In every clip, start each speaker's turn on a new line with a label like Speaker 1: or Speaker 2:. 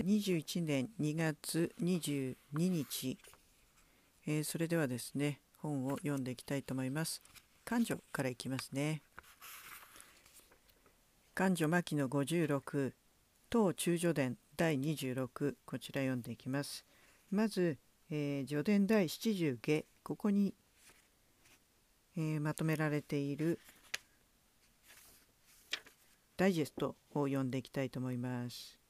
Speaker 1: 2021年2月22日、えー、それではですね本を読んでいきたいと思います感女からいきますね感女牧野56当中序伝第26こちら読んでいきますまず、えー、序伝第70下ここに、えー、まとめられているダイジェストを読んでいきたいと思います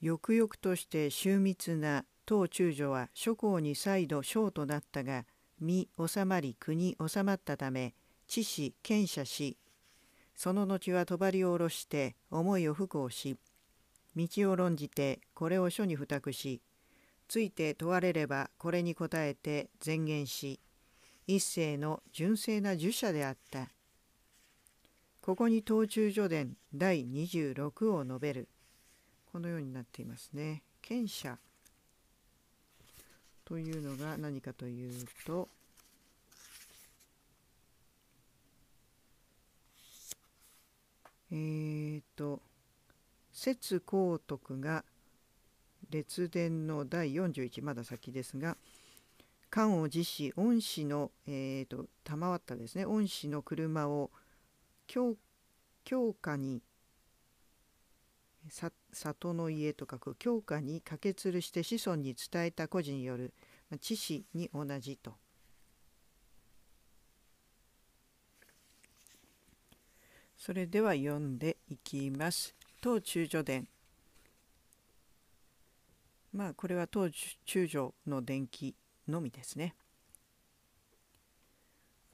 Speaker 1: 抑々として秀密な当中女は諸侯に再度将となったが身収まり国収まったため知士賢者しその後は帳を下ろして思いを不幸し道を論じてこれを書に付託しついて問われればこれに答えて前言し一世の純正な儒者であったここに当中女伝第26を述べるこのようになっていますね。賢者というのが何かというとえーと摂光徳が列伝の第41まだ先ですが漢を辞し、恩師の、えーと、と賜ったですね恩師の車を強強化に去っ里の家と書く教科に掛けつるして子孫に伝えた故事による知識に同じと。それでは読んでいきます。当中女伝まあこれは当中女の伝記のみですね。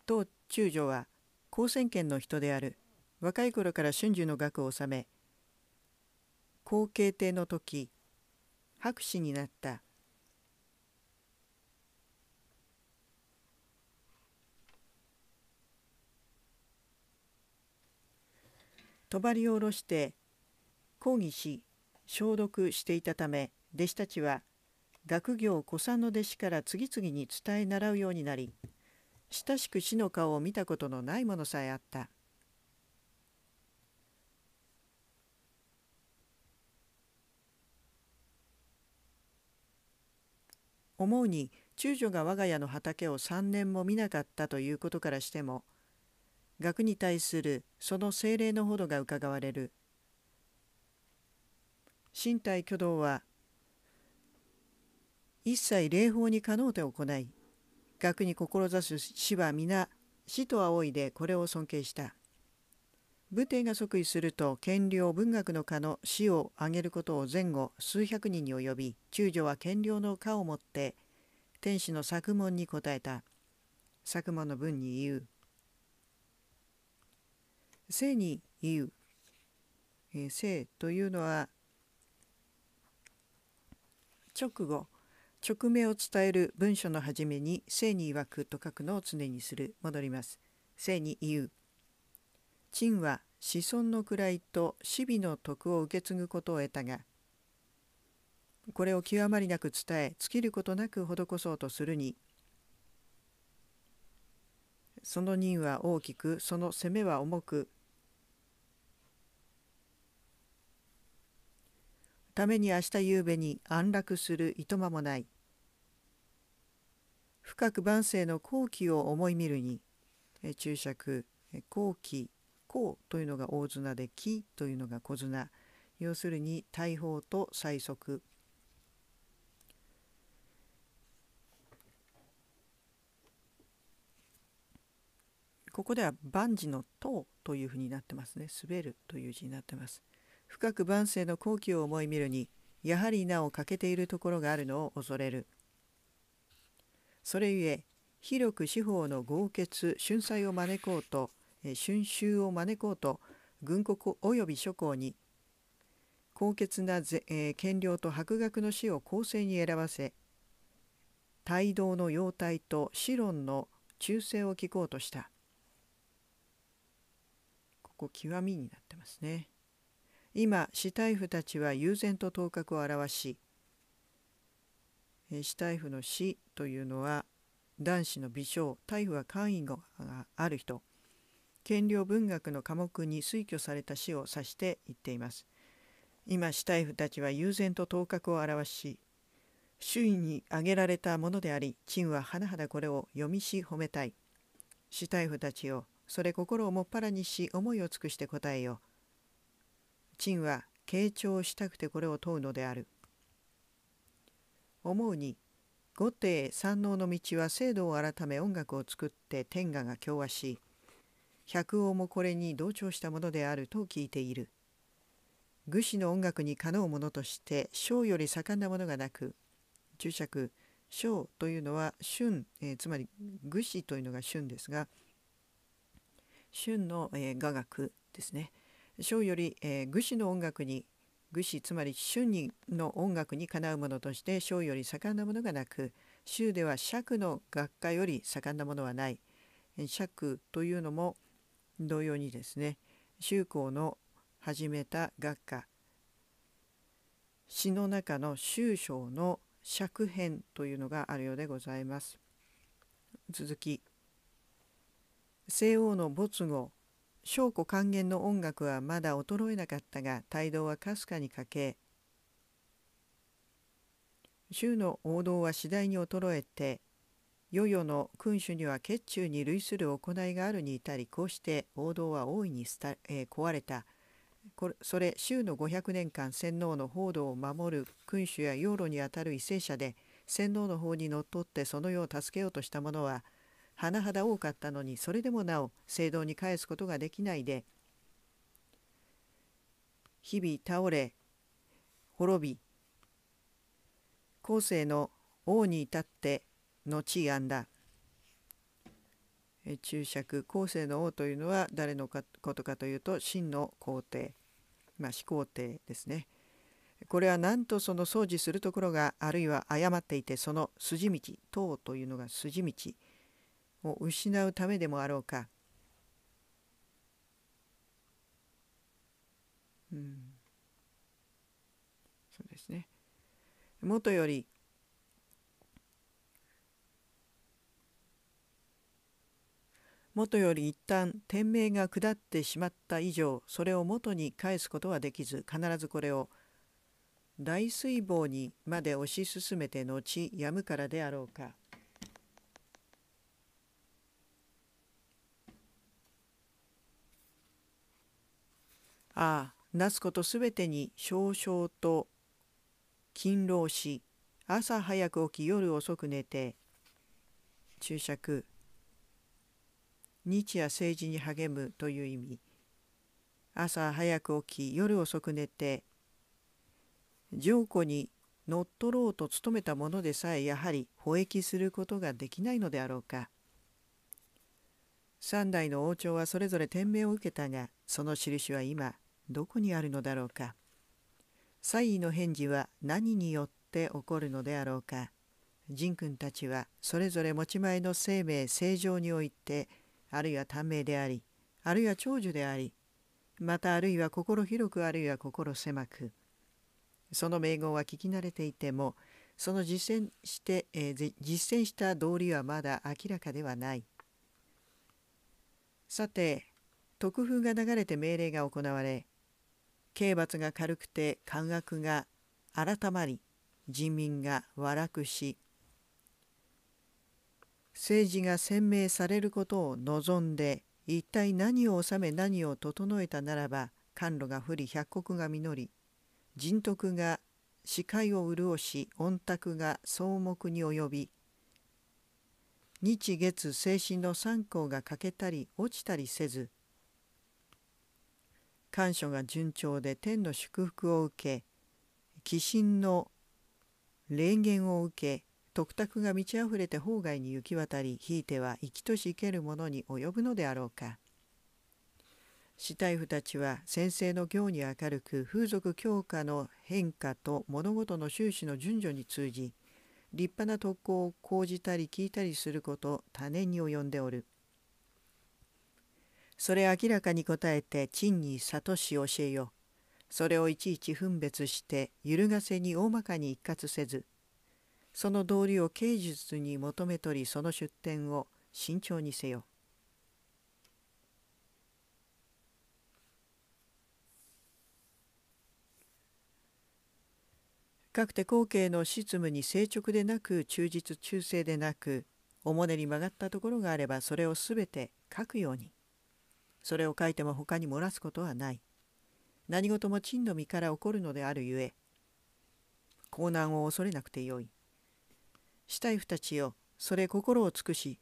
Speaker 1: 当中女は高専権の人である若い頃から春秋の学を治め後継帝の時博士になった帳を下ろして抗議し消毒していたため弟子たちは学業古参の弟子から次々に伝え習うようになり親しく死の顔を見たことのないものさえあった思うに中女が我が家の畑を3年も見なかったということからしても学に対するその精霊のほどがうかがわれる身体挙動は一切霊法にかのうて行い学に志す死は皆死と仰いでこれを尊敬した武帝が即位すると権領文学の科の死を挙げることを前後数百人に及び中女は権領の科をもって天使の作文に答えた作文の文に言う生に言う、えー、性というのは直後直名を伝える文書の初めに「生に曰く」と書くのを常にする戻ります「生に言う」陳は子孫の位と死美の徳を受け継ぐことを得たがこれを極まりなく伝え尽きることなく施そうとするにその任は大きくその責めは重くために明日夕べに安楽するいとまもない深く万世の後期を思い見るに注釈後期公というのが大綱で木というのが小綱要するに大砲と最速ここでは万事の塔というふうになってますね滑るという字になってます深く万世の好機を思い見るにやはりなお欠けているところがあるのを恐れるそれゆえ広く四方の豪傑春祭を招こうと春秋を招こうと軍国及び諸侯に高潔な、え権領と博学の死を公正に選ばせ帯同の妖体と子論の忠誠を聞こうとしたここ極みになってますね今死体夫たちは悠然と頭角を現し死体夫の死というのは男子の微笑大夫は官位がある人権領文学の科目に推挙された詩を指して言っています。今死体夫たちは悠然と頭角を現し周囲に挙げられたものであり陳は甚だこれを読みし褒めたい死体夫たちをそれ心をもっぱらにし思いを尽くして答えよ陳は傾聴したくてこれを問うのである思うに五帝三能の道は制度を改め音楽を作って天下が共和し百王もこれに同調したものであると聞いている。愚子の音楽にかのうものとして小より盛んなものがなく注釈小というのは春、えー、つまり愚子というのが春ですが春の、えー、雅楽ですね小より、えー、愚子の音楽に愚子つまり春にの音楽にかなうものとして小より盛んなものがなく州では釈の学科より盛んなものはない釈というのも同様にですね周公の始めた学科詩の中の周章の釈編というのがあるようでございます。続き西欧の没後証拠還元の音楽はまだ衰えなかったが帯同はかすかに欠け州の王道は次第に衰えて世々の君主には血中に類する行いがあるに至りこうして王道は大いにえー、壊れたこれそれ州の500年間洗脳の報道を守る君主や養老にあたる為政者で洗脳の法にのっとってその世を助けようとした者は甚だ多かったのにそれでもなお聖堂に返すことができないで日々倒れ滅び後世の王に至っての地位安だ注釈後世の王というのは誰のことかというと真の皇帝まあ始皇帝ですねこれはなんとその掃除するところがあるいは誤っていてその筋道唐というのが筋道を失うためでもあろうか、うん、そうですねもとよりもとより一旦天命が下ってしまった以上それを元に返すことはできず必ずこれを大水防にまで推し進めて後やむからであろうか。ああなすことすべてに少々と勤労し朝早く起き夜遅く寝て注釈日夜政治に励むという意味朝早く起き夜遅く寝て上古に乗っ取ろうと努めたものでさえやはり保益することができないのであろうか三代の王朝はそれぞれ天命を受けたがその印は今どこにあるのだろうか西位の返事は何によって起こるのであろうか仁君たちはそれぞれ持ち前の生命正常においてあるいは短命でありあるいは長寿でありまたあるいは心広くあるいは心狭くその名号は聞き慣れていてもその実践して、えー、実践した道理はまだ明らかではないさて特風が流れて命令が行われ刑罰が軽くて感覚が改まり人民が和楽し政治が鮮明されることを望んで一体何を治め何を整えたならば甘露が降り百国が実り人徳が視界を潤し御卓が草木に及び日月精神の三項が欠けたり落ちたりせず感所が順調で天の祝福を受け鬼神の霊言を受け徳卓が満ち溢れて郊外に行き渡りひいては生きとし生けるものに及ぶのであろうか。死体婦たちは先生の行に明るく風俗強化の変化と物事の収支の順序に通じ立派な特攻を講じたり聞いたりすること多年に及んでおる。それ明らかに答えて賃に諭し教えよ。それをいちいち分別して揺るがせに大まかに一括せずその道理を芸術に求め取りその出典を慎重にせよ。かくて後継の執務に正直でなく忠実忠誠でなくおもねに曲がったところがあればそれをすべて書くようにそれを書いても他に漏らすことはない何事も真の身から起こるのであるゆえ困難を恐れなくてよい主体婦たちよそれ心を尽くし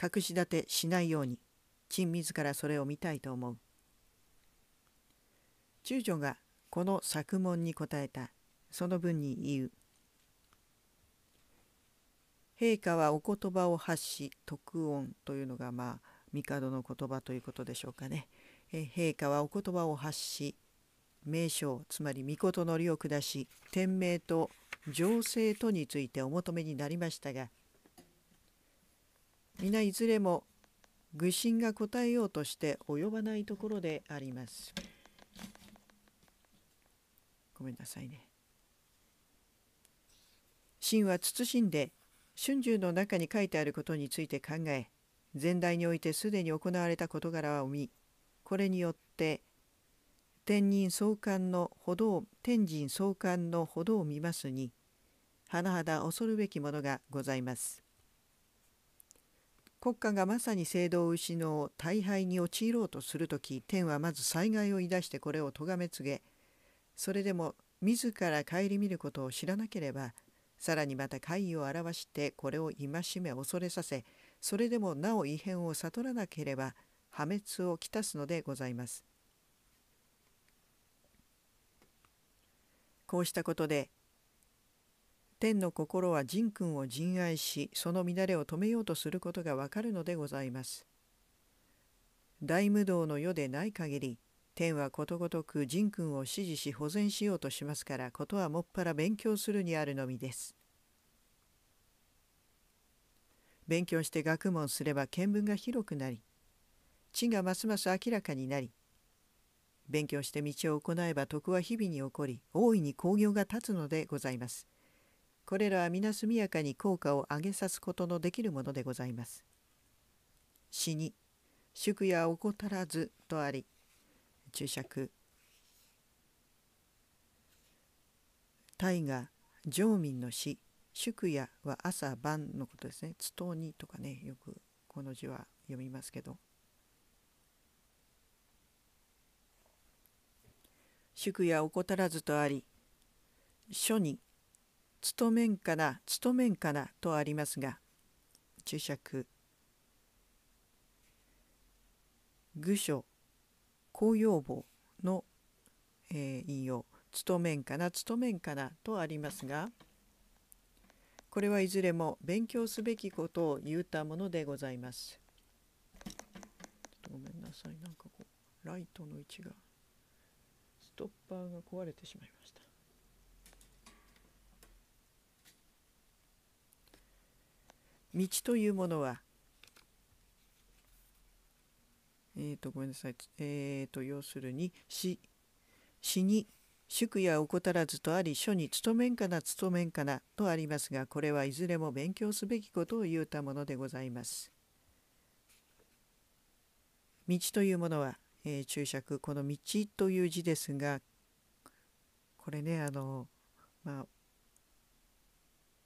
Speaker 1: 隠し立てしないように陳自らそれを見たいと思う中女がこの作文に答えたその文に言う陛下はお言葉を発し徳音というのがまあ帝の言葉ということでしょうかね。え陛下はお言葉を発し名称つまり御事の理を下し天命と情勢とについてお求めになりましたが皆いずれも愚心が答えようとして及ばないところであります。ごめんなさいね。神は謹んで春秋の中に書いてあることについて考え前代においてすでに行われた事柄はを見これによって天人相関のほど天神相関のほどを見ますに甚だ恐るべきものがございます。国家がまさに制度を失う大敗に陥ろうとする時天はまず災害を抱してこれを咎め告げそれでも自ら顧みることを知らなければさらにまた怪異を表してこれを戒め恐れさせそれでもなお異変を悟らなければ破滅をきたすのでございます。こうしたことで天の心は仁君を仁愛しその乱れを止めようとすることがわかるのでございます。大無道の世でない限り天はことごとく仁君を支持し保全しようとしますからことはもっぱら勉強するにあるのみです。勉強して学問すれば見聞が広くなり知がますます明らかになり勉強して道を行えば徳は日々に起こり大いに興行が立つのでございます。これらは皆速やかに効果を上げさすことのできるものでございます。死に宿や怠らずとあり注釈大河常民の死宿夜は朝晩のことですね「つとうに」とかねよくこの字は読みますけど「宿夜怠らず」とあり書に勤めんかな勤めんかなとありますが注釈愚書紅葉簿の、えー、引用勤めんかな勤めんかなとありますがこれはいずれも勉強すべきことを言うたものでございます。ごめんなさいなんかこうライトの位置がストッパーが壊れてしまいました。道というものはえっ、ー、とごめんなさいえっ、ー、と要するに死死に宿や怠らずとあり書に勤めんかな勤めんかなとありますがこれはいずれも勉強すべきことを言うたものでございます。道というものは、えー、注釈この「道」という字ですがこれねあの、まあ、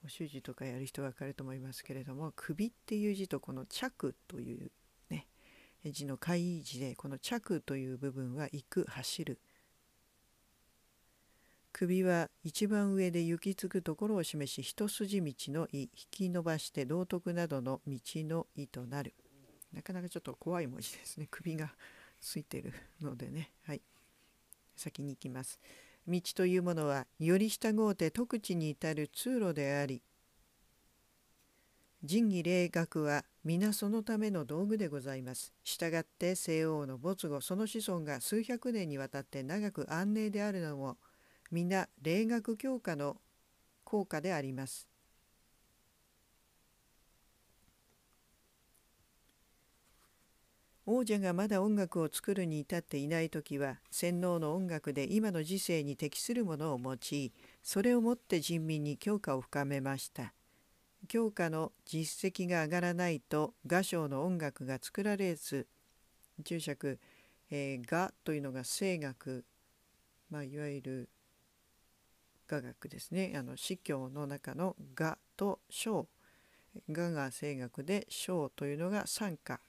Speaker 1: お習字とかやる人分かると思いますけれども首っていう字とこの着というね字の会字でこの着という部分は行く走る首は一番上で行き着くところを示し一筋道の「い」引き伸ばして道徳などの「道の「い」となるなかなかちょっと怖い文字ですね首がついてるのでねはい先に行きます。道というものはより従うて特地に至る通路であり仁義霊学は皆そのための道具でございます。従って西欧の没後その子孫が数百年にわたって長く安寧であるのも皆霊学教科の効果であります。王者がまだ音楽を作るに至っていない時は洗脳の音楽で今の時世に適するものを用いそれをもって人民に強化を深めました強化の実績が上がらないと画商の音楽が作られず注釈、えー、画というのが声楽、まあ、いわゆる雅楽ですねあの司教の中の「画」と「小」「画」が声楽で「章」というのが「三歌」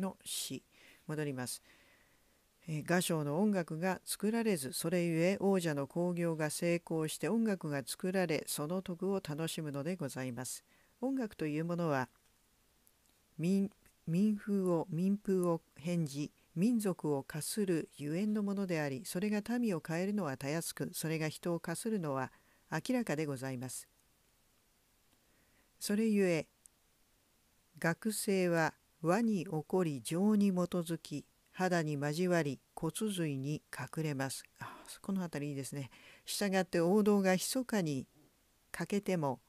Speaker 1: の詩戻ります。画商の音楽が作られずそれゆえ王者の興行が成功して音楽が作られその徳を楽しむのでございます。音楽というものは民風を民風を返事民族を化するゆえんのものでありそれが民を変えるのはたやすくそれが人を化するのは明らかでございます。それゆえ学生は和に起こり情に基づき肌に交わり骨髄に隠れますあこの辺りいいですね従って王道が密かに欠けても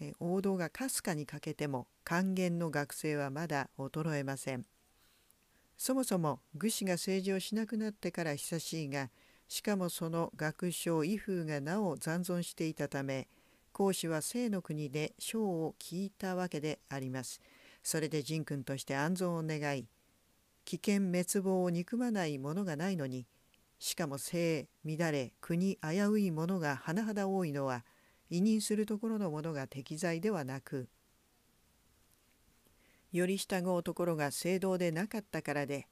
Speaker 1: え王道がかすかに欠けても還元の学生はまだ衰えませんそもそも愚子が政治をしなくなってから久しいがしかもその学将威風がなお残存していたため孔子は聖の国で章を聞いたわけであります。それで仁君として安存を願い危険滅亡を憎まないものがないのにしかも性乱れ国危ういものが甚だ多いのは委任するところのものが適材ではなくより従うところが正道でなかったからで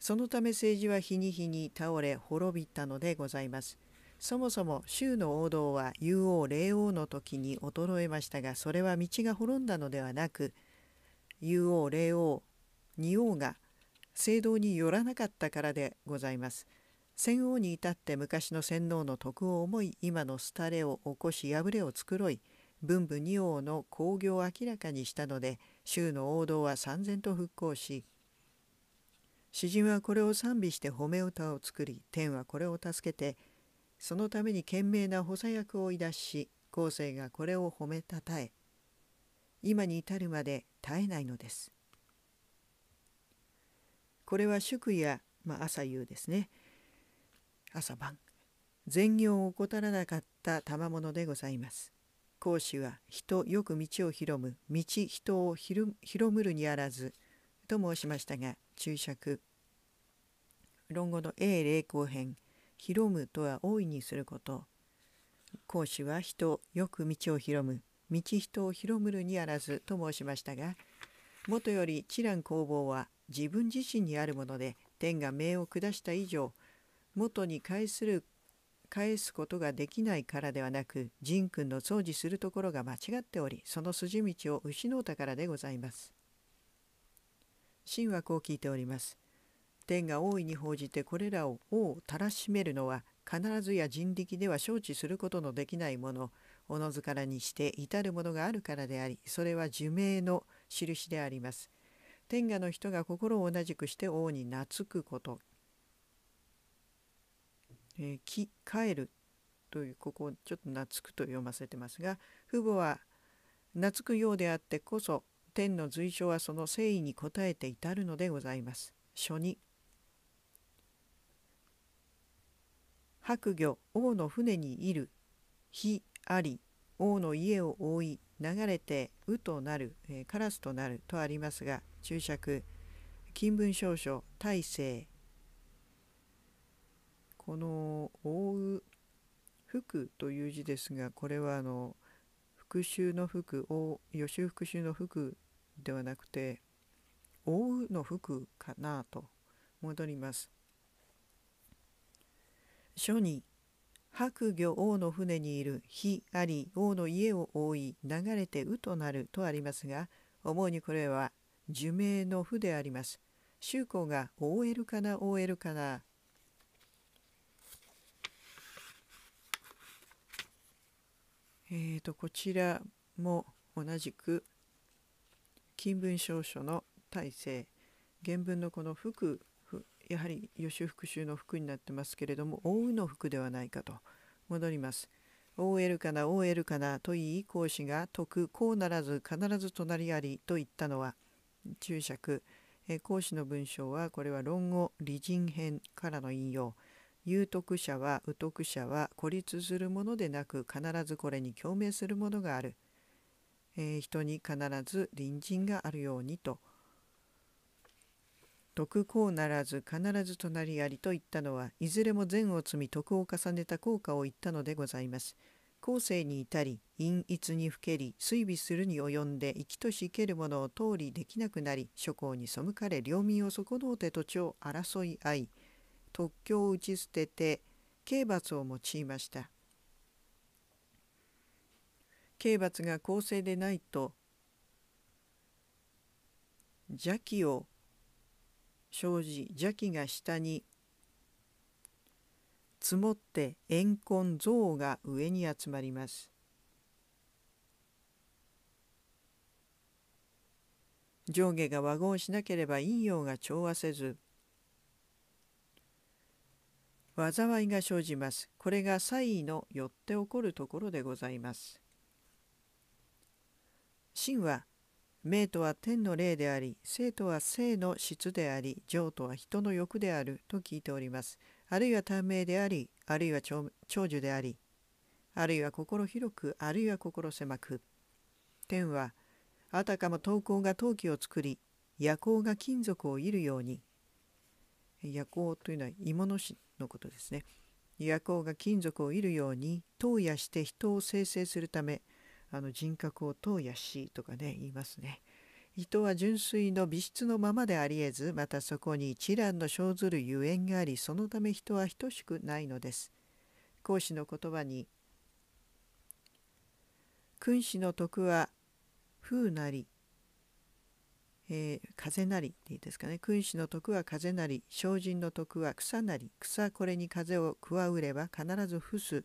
Speaker 1: そのため政治は日に日に倒れ滅びたのでございます。そもそも州の王道は竜王霊王の時に衰えましたがそれは道が滅んだのではなく竜王霊王二王が聖堂によらなかったからでございます。戦王に至って昔の洗脳の徳を思い今の廃れを起こし破れを繕い文武二王の興行を明らかにしたので州の王道は三然と復興し詩人はこれを賛美して褒め歌を作り天はこれを助けてそのために賢明な補佐役をいだし後世がこれを褒めたたえ今に至るまで絶えないのです。これは祝や、まあ、朝夕ですね朝晩善行を怠らなかった賜物でございます。講師は人よく道を広む道人を広むるにあらずと申しましたが注釈論語の A 霊光編広むとは大いにすること孔子は人よく道を広む道人を広むるにあらずと申しましたがもとより知覧工房は自分自身にあるもので天が命を下した以上元に返する返すことができないからではなく仁君の掃除するところが間違っておりその筋道を失うたからでございます。神はこう聞いております。天が大いに報じてこれらを王をたらしめるのは必ずや人力では承知することのできないものおのずからにして至るものがあるからでありそれは寿命の印であります。天下の人が心を同じくして王に懐くこと。えー、き帰るというここをちょっと懐くと読ませてますが父母は懐くようであってこそ天の随所はその誠意に応えて至るのでございます。書に白魚王の船にいる火あり王の家を覆い流れて「う」となる、えー、カラスとなるとありますが注釈金文少書大成この「覆う」「福」という字ですがこれはあの復讐の福を予習復習の福ではなくて「覆う」の福かなと戻ります。書に白魚王の船にいる非あり王の家を覆い流れてうとなるとありますが思うにこれは呪命の負であります。周公が OL かな OL かなえーと、とこちらも同じく「金文証書の大成」原文のこの「福」やはり予習復習の服になってますけれども「覆う」の服ではないかと戻ります。o えるかな o えるかなと言い講師が徳こうならず必ず隣ありと言ったのは注釈講師の文章はこれは論語理人編からの引用有徳者は有徳者は孤立するものでなく必ずこれに共鳴するものがある、えー、人に必ず隣人があるようにと徳うならず必ず隣ありと言ったのはいずれも善を積み徳を重ねた効果を言ったのでございます。後世に至り陰逸にふけり追尾するに及んで生きとし生けるものを通りできなくなり諸侯に背かれ領民を損どうて土地を争い合い特許を打ち捨てて刑罰を用いました刑罰が公正でないと邪気を生じ邪気が下に積もって怨恨憎悪が上に集まります。上下が和合しなければ陰陽が調和せず災いが生じます。これが災異のよって起こるところでございます。真は名とは天の霊であり、生とは性の質であり、情とは人の欲であると聞いております。あるいは短命であり、あるいは長寿であり、あるいは心広く、あるいは心狭く。天は、あたかも投稿が陶器を作り、夜行が金属を射るように、夜行というのは芋の市のことですね。夜行が金属を射るように、投夜して人を生成するため、あの人格をうやしとかね言いますね。人は純粋の美質のままでありえずまたそこに一蘭の生ずるゆえんがありそのため人は等しくないのです。孔子の言葉に「君子の徳は風なり、えー、風なり」っていいですかね「君子の徳は風なり精進の徳は草なり草これに風を加うれば必ず伏す」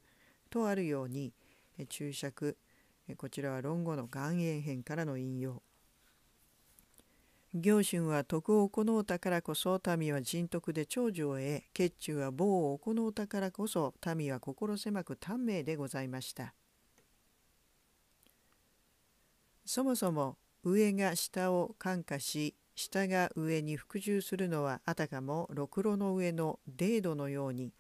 Speaker 1: とあるように、えー、注釈「こちらは論語の岩塩編からの引用行春は徳を行うたからこそ民は人徳で長寿を得血中は棒を行うたからこそ民は心狭く短命でございましたそもそも上が下を感化し下が上に服従するのはあたかもろくろの上のデードのように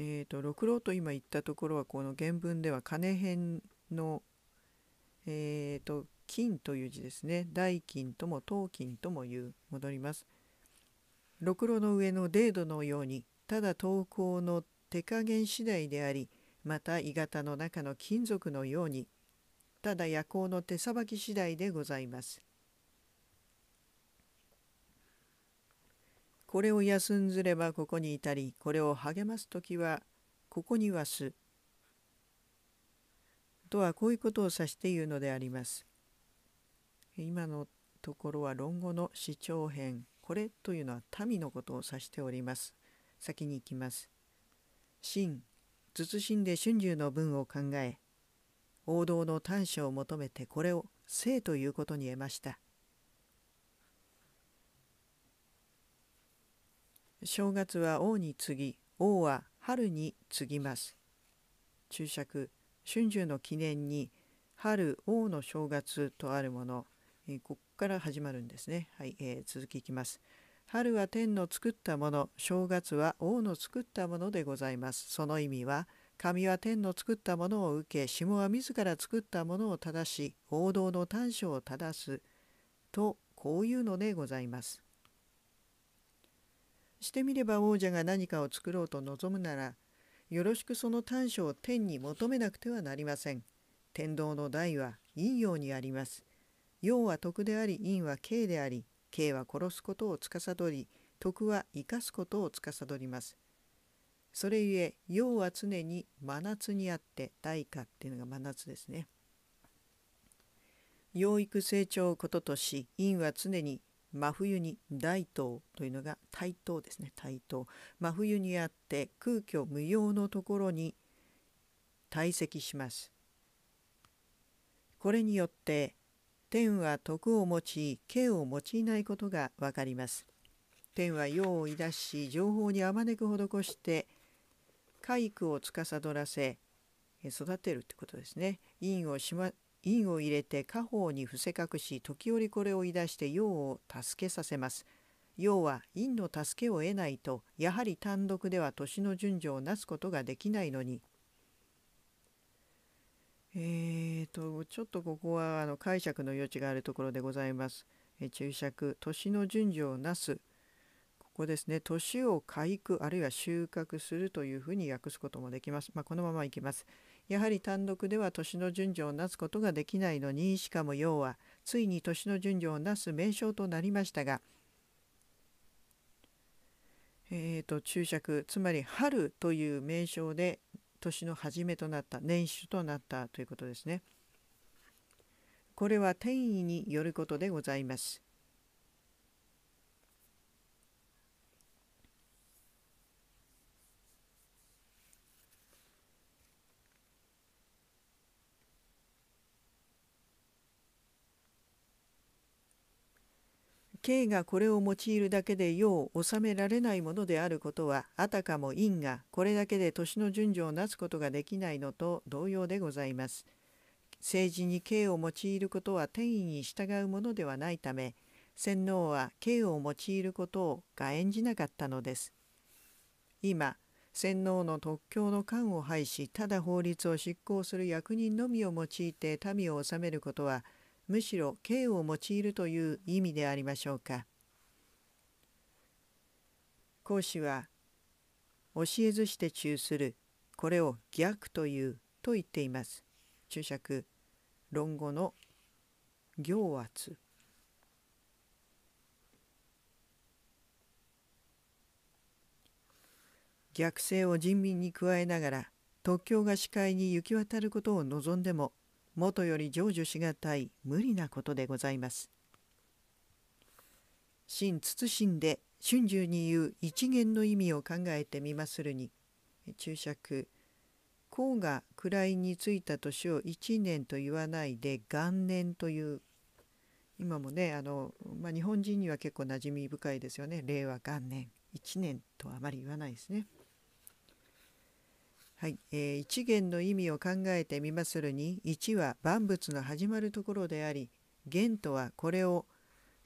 Speaker 1: えーと、六郎と今言ったところはこの原文では金編の、えーと、金という字ですね代金とも当金ともいう戻ります。六郎の上のデードのようにただ投稿の手加減次第でありまた鋳型の中の金属のようにただ夜行の手さばき次第でございます。これを休んずればここにいたりこれを励ます時はここにはす。とはこういうことを指して言うのであります。今のところは論語の主張編これというのは民のことを指しております。先に行きます。真謹んで春秋の文を考え王道の短所を求めてこれを生ということに得ました。正月は王に次ぎ、王は春に次ぎます。注釈、春秋の記念に春王の正月とあるもの、えここから始まるんですね。はい、えー、続きいきます。春は天の作ったもの、正月は王の作ったものでございます。その意味は、神は天の作ったものを受け、下は自ら作ったものを正し、王道の短所を正す、とこういうのでございます。してみれば王者が何かを作ろうと望むならよろしくその短所を天に求めなくてはなりません天道の大は陰陽にあります陽は徳であり陰は刑であり刑は殺すことを司り徳は生かすことを司りますそれゆえ陽は常に真夏にあって大化っていうのが真夏ですね養育成長をこととし陰は常に真冬に大東というのが台東ですね台東真冬にあって空虚無用のところに堆積しますこれによって天は徳を持ち敬を用いないことがわかります天は用を出し情報にあまねく施して回句を司らせ育てるってことですね。陰をしま陰を入れて家宝に伏せ隠し時折これを言い出して陽を助けさせます。陽は陰の助けを得ないとやはり単独では年の順序をなすことができないのに。えーとちょっとここはあの解釈の余地があるところでございます。え注釈「年の順序をなす」ここですね「年を回復」あるいは「収穫する」というふうに訳すこともできます。まあ、このままいきます。やはり単独では年の順序をなすことができないのにしかも要はついに年の順序をなす名称となりましたがえーと、注釈つまり春という名称で年の初めとなった年始となったということですね。これは転移によることでございます。K がこれを用いるだけで世を治められないものであることはあたかも因がこれだけで年の順序をなすことができないのと同様でございます。政治に刑を用いることは天意に従うものではないため洗脳は刑を用いることをが演じなかったのです。今洗脳の特許の官を廃しただ法律を執行する役人のみを用いて民を治めることはむしろ刑を用いるという意味でありましょうか講師は教えずして中するこれを逆というと言っています注釈論語の行圧逆性を人民に加えながら特許が視界に行き渡ることを望んでも元より成就しがたい無理なことでございます。真謹んで春秋に言う一元の意味を考えてみまするに注釈甲が位についた年を1年と言わないで元年という今もねあの、まあ、日本人には結構馴染み深いですよね令和元年1年とあまり言わないですね。はい、えー、一元の意味を考えてみまするに一は万物の始まるところであり元とはこれを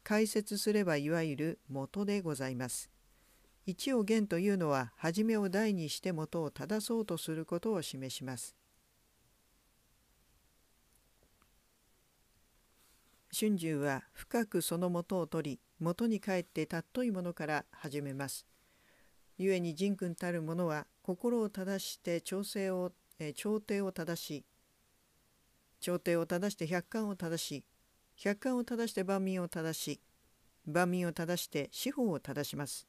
Speaker 1: 解説すればいわゆる元でございます。一を元というのは初めを大にして元を正そうとすることを示します。春秋は深くその元を取り元に帰って尊いものから始めます。ゆえに仁君たる者は心を正して調整を、えー、調停を正し調停を正して百貫を正し百貫を正して万民を正し万民を正して司法を正します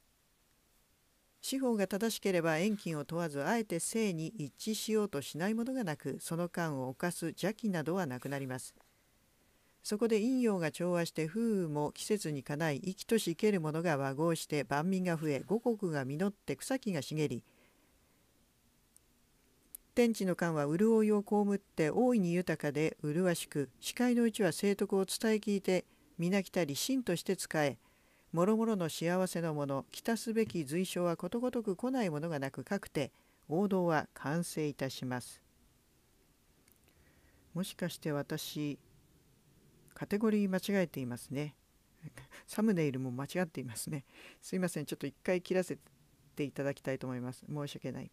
Speaker 1: 司法が正しければ遠近を問わずあえて性に一致しようとしないものがなくその間を犯す邪気などはなくなりますそこで陰陽が調和して風雨も季節にかない生きとし生けるものが和合して万民が増え五穀が実って草木が茂り天地の間は潤いを被って大いに豊かで麗しく視界のうちは聖徳を伝え聞いて皆来たり真として使え諸々の幸せのもの来たすべき随所はことごとく来ないものがなくかくて王道は完成いたしますもしかして私カテゴリー間違えていますねサムネイルも間違っていますねすいませんちょっと一回切らせていただきたいと思います申し訳ない